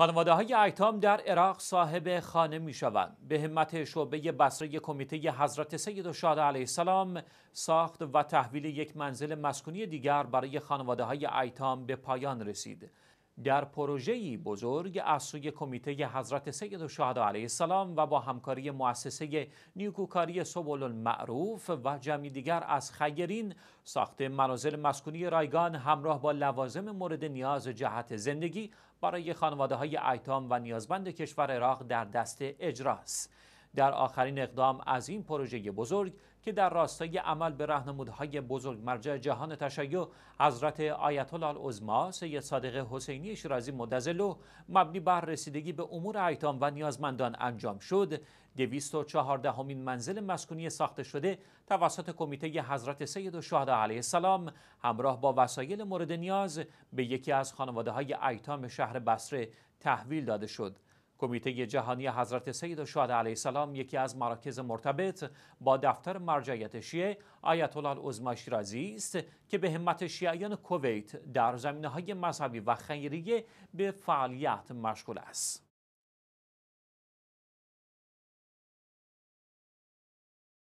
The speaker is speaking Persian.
خانواده های ایتام در عراق صاحب خانه می شوند. به همت شعبه بصره کمیته حضرت سید و علیه السلام ساخت و تحویل یک منزل مسکونی دیگر برای خانواده های ایتام به پایان رسید. در پروژه‌ای بزرگ از سوی کمیته حضرت سید الشهدا علیه السلام و با همکاری مؤسسه نیکوکاری سبل المعروف و جمعی دیگر از خیرین ساخت منازل مسکونی رایگان همراه با لوازم مورد نیاز جهت زندگی برای خانواده های ایتام و نیازمند کشور عراق در دست اجراست. در آخرین اقدام از این پروژه بزرگ که در راستای عمل به رهنمودهای بزرگ مرجع جهان تشیع حضرت آیت الله العظما سید صادق حسینی شیرازی مدزلو مبنی بر رسیدگی به امور ایتام و نیازمندان انجام شد 214 همین منزل مسکونی ساخته شده توسط کمیته حضرت سید و شهدا علیه السلام همراه با وسایل مورد نیاز به یکی از خانواده های ایتام شهر بصره تحویل داده شد کمیته جهانی حضرت سید شهدا علیه السلام یکی از مراکز مرتبط با دفتر مرجعیت شیعه آیت الله شیرازی است که به همت شیعیان کویت در زمینه های مذهبی و خیریه به فعالیت مشغول است.